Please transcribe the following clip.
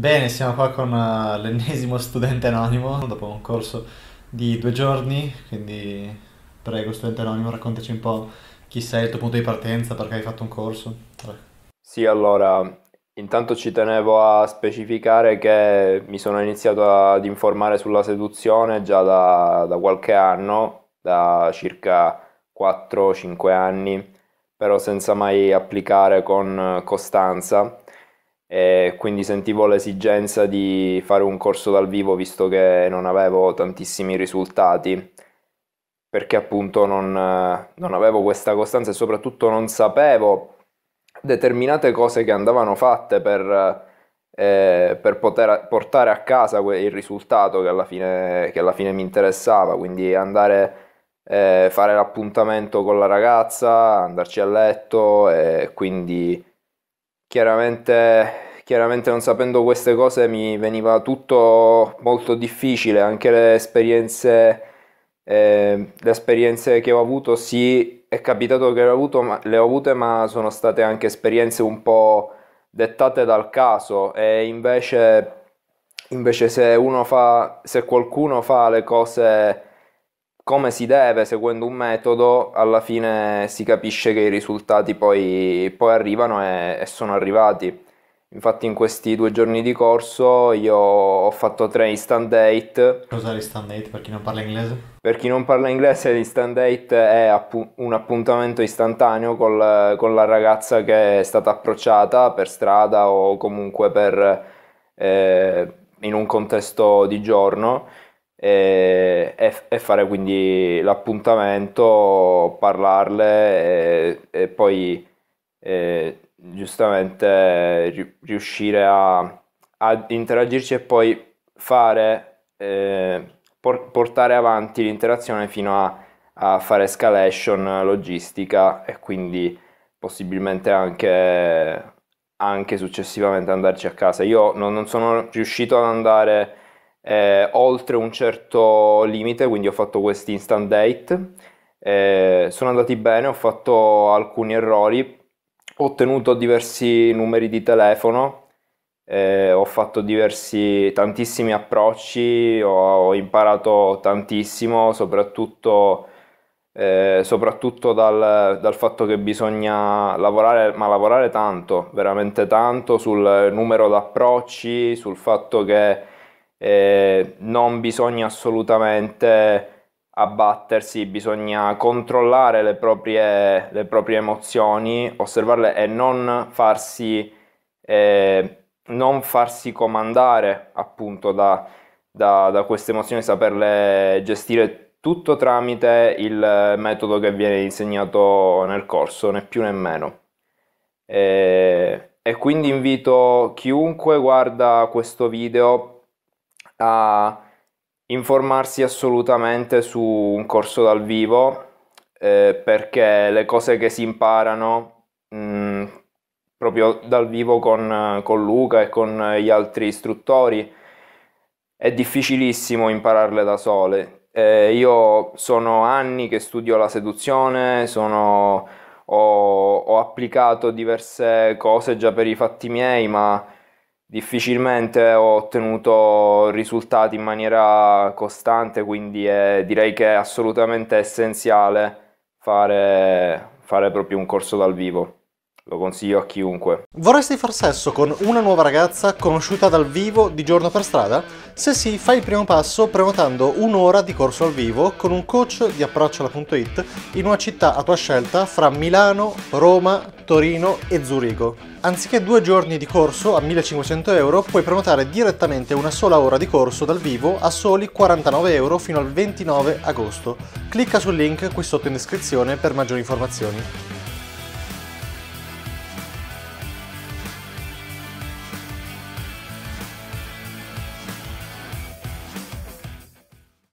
Bene, siamo qua con eh, l'ennesimo studente anonimo dopo un corso di due giorni, quindi prego studente anonimo raccontaci un po' chi sei, il tuo punto di partenza, perché hai fatto un corso. Vabbè. Sì, allora, intanto ci tenevo a specificare che mi sono iniziato ad informare sulla seduzione già da, da qualche anno, da circa 4-5 anni, però senza mai applicare con costanza quindi sentivo l'esigenza di fare un corso dal vivo visto che non avevo tantissimi risultati perché appunto non, non avevo questa costanza e soprattutto non sapevo determinate cose che andavano fatte per, eh, per poter portare a casa il risultato che alla fine, che alla fine mi interessava, quindi andare eh, fare l'appuntamento con la ragazza, andarci a letto e quindi Chiaramente, chiaramente non sapendo queste cose mi veniva tutto molto difficile, anche le esperienze, eh, le esperienze che ho avuto, sì, è capitato che le ho, avuto, ma, le ho avute, ma sono state anche esperienze un po' dettate dal caso e invece, invece se, fa, se qualcuno fa le cose come si deve, seguendo un metodo, alla fine si capisce che i risultati poi, poi arrivano e, e, sono arrivati. Infatti in questi due giorni di corso io ho fatto tre instant date. Cos'è l'instant date per chi non parla inglese? Per chi non parla inglese l'instant date è appu- un appuntamento istantaneo col, con la ragazza che è stata approcciata per strada o comunque per, eh, in un contesto di giorno e, e fare quindi l'appuntamento, parlarle e, e poi giustamente riuscire a, a, interagirci e poi fare, por, portare avanti l'interazione fino a a fare escalation logistica e quindi possibilmente anche, anche successivamente andarci a casa. Io non, non sono riuscito ad andare eh, oltre un certo limite, quindi ho fatto questi instant date, eh, sono andati bene, ho fatto alcuni errori, ho ottenuto diversi numeri di telefono, eh, ho fatto diversi, tantissimi approcci, ho, ho imparato tantissimo, soprattutto... Eh, soprattutto dal, dal, fatto che bisogna lavorare, ma lavorare tanto, veramente tanto, sul numero d'approcci, sul fatto che eh, non bisogna assolutamente abbattersi, bisogna controllare le proprie, le proprie emozioni, osservarle e non farsi, eh, non farsi comandare appunto da, da, da queste emozioni, saperle gestire tutto tramite il metodo che viene insegnato nel corso, né più né meno. E, eh, e quindi invito chiunque guarda questo video a informarsi assolutamente su un corso dal vivo eh, perché le cose che si imparano mh, mm, proprio dal vivo con, con Luca e con gli altri istruttori è difficilissimo impararle da sole. Eh, io sono anni che studio la seduzione, sono, ho, ho, applicato diverse cose già per i fatti miei, ma difficilmente ho ottenuto risultati in maniera costante, quindi è, direi che è assolutamente essenziale fare, fare proprio un corso dal vivo. Lo consiglio a chiunque. Vorresti far sesso con una nuova ragazza conosciuta dal vivo di giorno per strada? Se sì, fai il primo passo prenotando un'ora di corso al vivo con un coach di approccio alla.it in una città a tua scelta fra Milano, Roma, Torino e Zurigo. Anziché due giorni di corso a 1500 euro, puoi prenotare direttamente una sola ora di corso dal vivo a soli 49 euro fino al 29 agosto. Clicca sul link qui sotto in descrizione per maggiori informazioni.